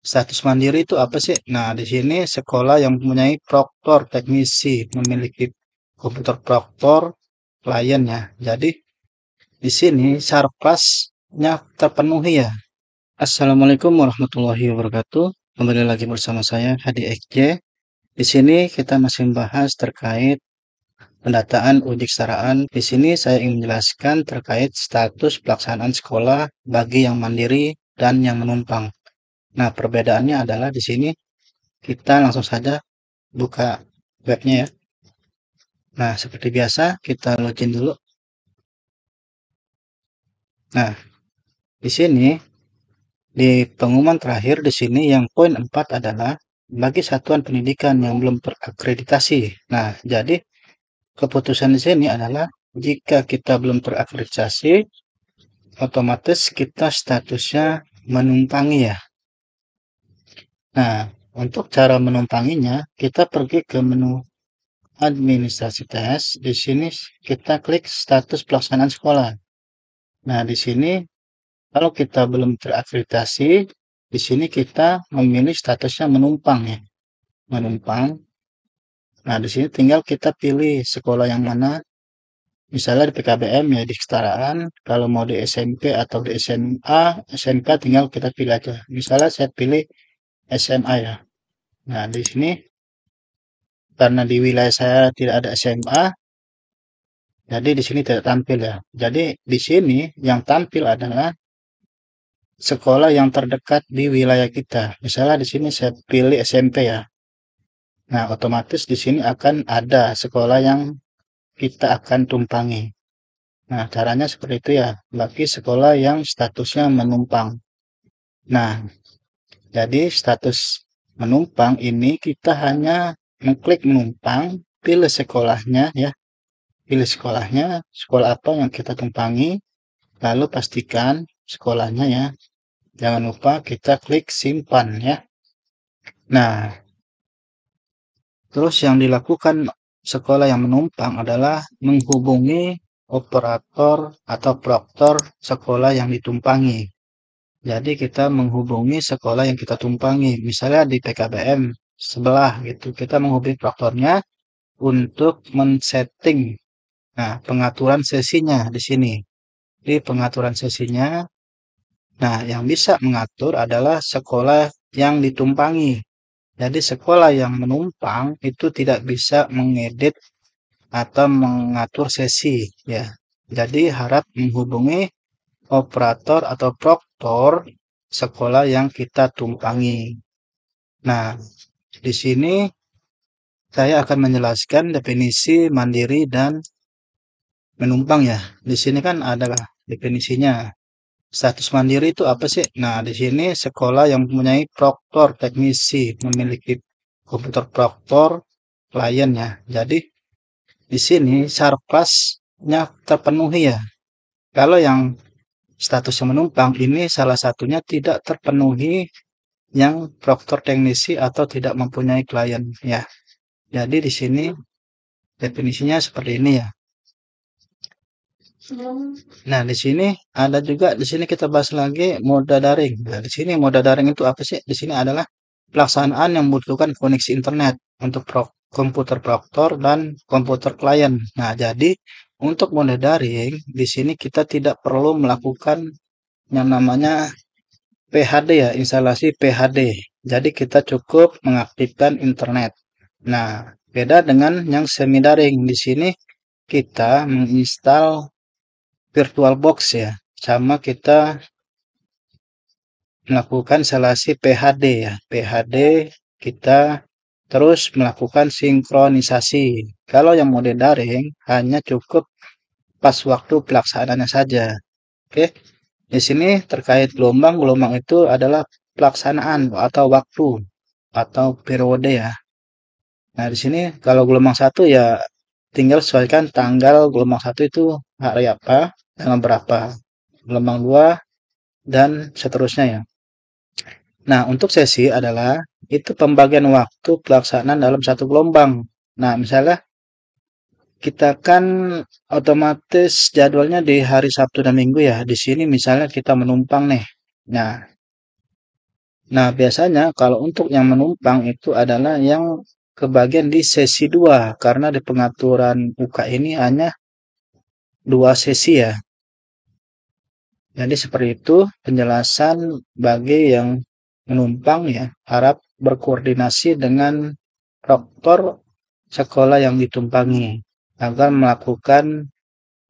Status mandiri itu apa sih? Nah, di sini sekolah yang mempunyai proktor teknisi memiliki komputer proktor klien ya. Jadi di sini sarpasnya terpenuhi ya. Assalamualaikum warahmatullahi wabarakatuh. Kembali lagi bersama saya Hadi XJ. Di sini kita masih membahas terkait pendataan uji kesetaraan. Di sini saya ingin menjelaskan terkait status pelaksanaan sekolah bagi yang mandiri dan yang menumpang. Nah, perbedaannya adalah di sini kita langsung saja buka webnya ya. Nah, seperti biasa kita login dulu. Nah, di sini di pengumuman terakhir di sini yang poin 4 adalah bagi satuan pendidikan yang belum terakreditasi. Nah, jadi keputusan di sini adalah jika kita belum terakreditasi, otomatis kita statusnya menumpangi ya. Nah, untuk cara menumpanginya, kita pergi ke menu administrasi tes. Di sini kita klik status pelaksanaan sekolah. Nah, di sini kalau kita belum terakreditasi, di sini kita memilih statusnya menumpang ya. Menumpang. Nah, di sini tinggal kita pilih sekolah yang mana. Misalnya di PKBM ya di kesetaraan, kalau mau di SMP atau di SMA, SMK tinggal kita pilih aja. Misalnya saya pilih SMA ya. Nah, di sini karena di wilayah saya tidak ada SMA, jadi di sini tidak tampil ya. Jadi di sini yang tampil adalah sekolah yang terdekat di wilayah kita. Misalnya di sini saya pilih SMP ya. Nah, otomatis di sini akan ada sekolah yang kita akan tumpangi. Nah, caranya seperti itu ya, bagi sekolah yang statusnya menumpang. Nah, jadi status menumpang ini kita hanya mengklik menumpang, pilih sekolahnya ya. Pilih sekolahnya, sekolah apa yang kita tumpangi, lalu pastikan sekolahnya ya. Jangan lupa kita klik simpan ya. Nah, terus yang dilakukan sekolah yang menumpang adalah menghubungi operator atau proktor sekolah yang ditumpangi. Jadi kita menghubungi sekolah yang kita tumpangi, misalnya di PKBM sebelah gitu. Kita menghubungi proktornya untuk men-setting nah, pengaturan sesinya di sini. Di pengaturan sesinya, nah yang bisa mengatur adalah sekolah yang ditumpangi. Jadi sekolah yang menumpang itu tidak bisa mengedit atau mengatur sesi ya. Jadi harap menghubungi operator atau prok motor sekolah yang kita tumpangi. Nah, di sini saya akan menjelaskan definisi mandiri dan menumpang ya. Di sini kan ada definisinya. Status mandiri itu apa sih? Nah, di sini sekolah yang mempunyai proktor teknisi memiliki komputer proktor klien ya. Jadi di sini sarpasnya terpenuhi ya. Kalau yang status menumpang ini salah satunya tidak terpenuhi yang proktor teknisi atau tidak mempunyai klien ya. Jadi di sini definisinya seperti ini ya. Nah, di sini ada juga di sini kita bahas lagi moda daring. Nah, di sini moda daring itu apa sih? Di sini adalah pelaksanaan yang membutuhkan koneksi internet untuk pro komputer proktor dan komputer klien. Nah, jadi untuk mode daring, di sini kita tidak perlu melakukan yang namanya PHD ya, instalasi PHD. Jadi kita cukup mengaktifkan internet. Nah, beda dengan yang semi daring. Di sini kita menginstal Virtual Box ya. Sama kita melakukan instalasi PHD ya. PHD kita Terus melakukan sinkronisasi. Kalau yang mode daring hanya cukup pas waktu pelaksanaannya saja. Oke. Di sini terkait gelombang, gelombang itu adalah pelaksanaan atau waktu atau periode ya. Nah, di sini kalau gelombang satu ya tinggal sesuaikan tanggal gelombang satu itu hari apa, tanggal berapa. Gelombang dua dan seterusnya ya. Nah, untuk sesi adalah itu pembagian waktu pelaksanaan dalam satu gelombang. Nah, misalnya kita kan otomatis jadwalnya di hari Sabtu dan Minggu ya. Di sini misalnya kita menumpang nih. Nah, nah biasanya kalau untuk yang menumpang itu adalah yang kebagian di sesi 2 karena di pengaturan UK ini hanya dua sesi ya. Jadi seperti itu penjelasan bagi yang penumpang ya harap berkoordinasi dengan proktor sekolah yang ditumpangi agar melakukan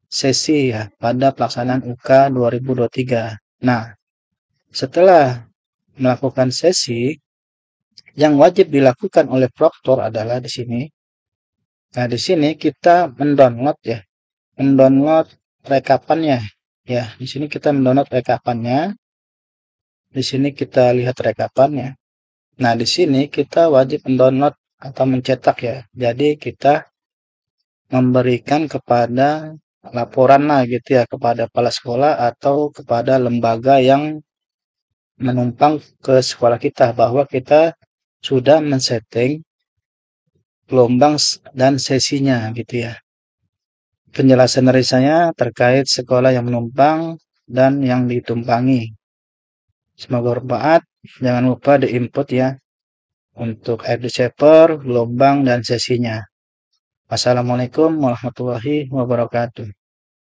sesi ya pada pelaksanaan UK 2023. Nah, setelah melakukan sesi yang wajib dilakukan oleh proktor adalah di sini Nah, di sini kita mendownload ya. Mendownload rekapannya. Ya, di sini kita mendownload rekapannya. Di sini kita lihat rekapannya. Nah, di sini kita wajib mendownload atau mencetak ya. Jadi kita memberikan kepada laporan lah gitu ya kepada kepala sekolah atau kepada lembaga yang menumpang ke sekolah kita bahwa kita sudah men-setting gelombang dan sesinya gitu ya. Penjelasan risanya terkait sekolah yang menumpang dan yang ditumpangi. Semoga bermanfaat. Jangan lupa di input ya untuk air shaper, gelombang, dan sesinya. Wassalamualaikum warahmatullahi wabarakatuh.